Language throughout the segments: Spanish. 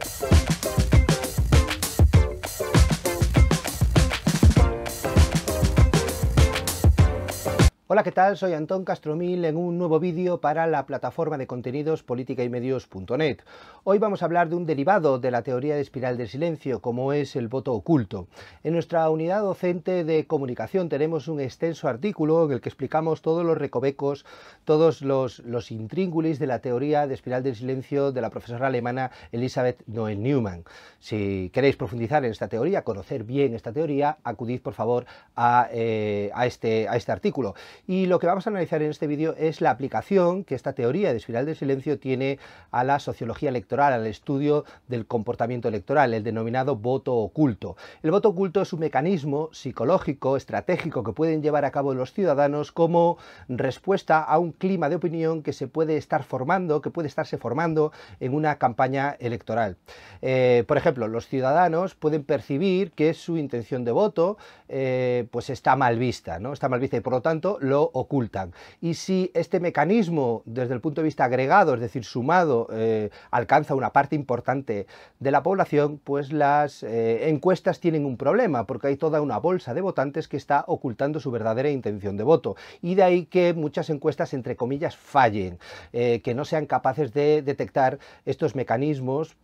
Thank you. Hola, ¿qué tal? Soy Antón Castromil en un nuevo vídeo para la plataforma de contenidos política y medios.net. Hoy vamos a hablar de un derivado de la teoría de espiral del silencio, como es el voto oculto. En nuestra unidad docente de comunicación tenemos un extenso artículo en el que explicamos todos los recovecos, todos los, intríngulis de la teoría de espiral del silencio de la profesora alemana Elisabeth Noel Newman. Si queréis profundizar en esta teoría, conocer bien esta teoría, acudid por favor a, eh, este, a este artículo. Y lo que vamos a analizar en este vídeo es la aplicación que esta teoría de espiral del silencio tiene a la sociología electoral, al estudio del comportamiento electoral, el denominado voto oculto. El voto oculto es un mecanismo psicológico, estratégico que pueden llevar a cabo los ciudadanos como respuesta a un clima de opinión que se puede estar formando, que puede estarse formando en una campaña electoral. Eh, por ejemplo, los ciudadanos pueden percibir que su intención de voto eh, pues está mal vista, ¿no? Está mal vista y por lo tanto lo ocultan. Y si este mecanismo, desde el punto de vista agregado, es decir, sumado, eh, alcanza una parte importante de la población, pues las eh, encuestas tienen un problema, porque hay toda una bolsa de votantes que está ocultando su verdadera intención de voto. Y de ahí que muchas encuestas, entre comillas, fallen, eh, que no sean capaces de detectar estos mecanismos,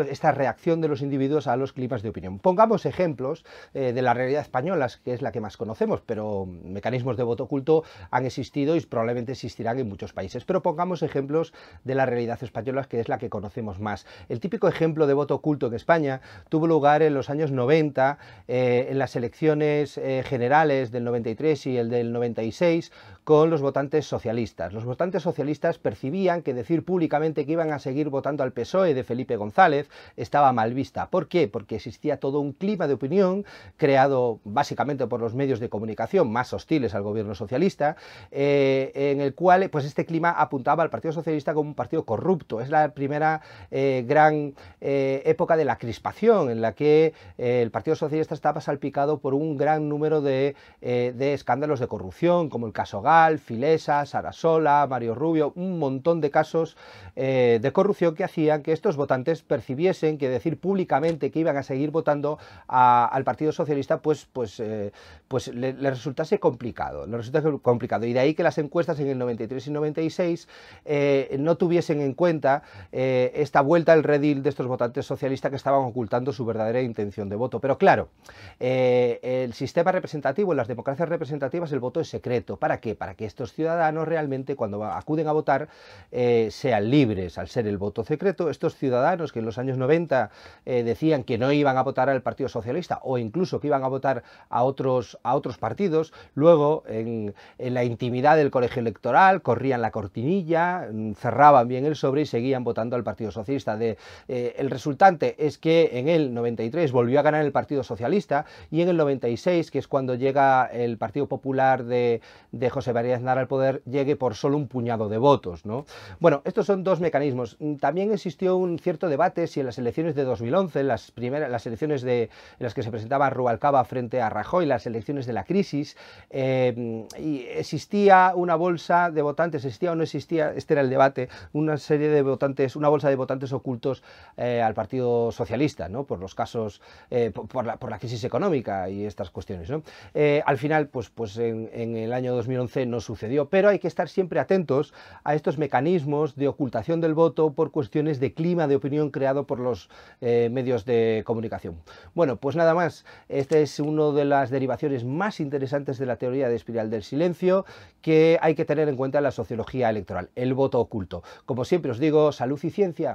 esta reacción de los individuos a los climas de opinión. Pongamos ejemplos de la realidad española, que es la que más conocemos, pero mecanismos de de voto oculto han existido y probablemente existirán en muchos países. Pero pongamos ejemplos de la realidad española, que es la que conocemos más. El típico ejemplo de voto oculto en España tuvo lugar en los años 90, eh, en las elecciones eh, generales del 93 y el del 96, con los votantes socialistas. Los votantes socialistas percibían que decir públicamente que iban a seguir votando al PSOE de Felipe González estaba mal vista. ¿Por qué? Porque existía todo un clima de opinión creado básicamente por los medios de comunicación más hostiles al gobierno gobierno socialista, eh, en el cual pues este clima apuntaba al Partido Socialista como un partido corrupto. Es la primera eh, gran eh, época de la crispación en la que el Partido Socialista estaba salpicado por un gran número de, escándalos de corrupción, como el caso Gal, Filesa, Sarasola, Mario Rubio, un montón de casos de corrupción que hacían que estos votantes percibiesen que decir públicamente que iban a seguir votando al Partido Socialista pues, pues, pues le resultase complicado nos resulta complicado. Y de ahí que las encuestas en el 93 y 96 eh, no tuviesen en cuenta eh, esta vuelta al redil de estos votantes socialistas que estaban ocultando su verdadera intención de voto. Pero claro, eh, el sistema representativo, en las democracias representativas, el voto es secreto. ¿Para qué? Para que estos ciudadanos realmente cuando acuden a votar sean libres. Al ser el voto secreto, estos ciudadanos que en los años 90 decían que no iban a votar al Partido Socialista o incluso que iban a votar a otros, a otros partidos, luego en, la intimidad del colegio electoral, corrían la cortinilla, mm, cerraban bien el sobre y seguían votando al Partido Socialista. De, eh, el resultante es que en el 93 volvió a ganar el Partido Socialista y en el 96, que es cuando llega el Partido Popular de, de José María Aznar al poder, llegue por solo un puñado de votos. ¿no? Bueno, estos son dos mecanismos. Mm, también existió un cierto debate si en las elecciones de 2011, las, primeras, las elecciones de, en las que se presentaba Rubalcaba frente a Rajoy, las elecciones de la crisis, eh, Em, existía una bolsa de votantes, existía o no existía, este era el debate, una serie de votantes, una bolsa de votantes ocultos eh, al Partido Socialista, ¿no? por los casos, eh, por, la, crisis económica y estas cuestiones. ¿no? Eh, al final, pues, pues en, en, el año 2011 no sucedió, pero hay que estar siempre atentos a estos mecanismos de ocultación del voto por cuestiones de clima de opinión creado por los medios de comunicación. Bueno, pues nada más, esta es una de las derivaciones más interesantes de la teoría de espiral del silencio que hay que tener en cuenta la sociología electoral, el voto oculto. Como siempre os digo, salud y ciencia.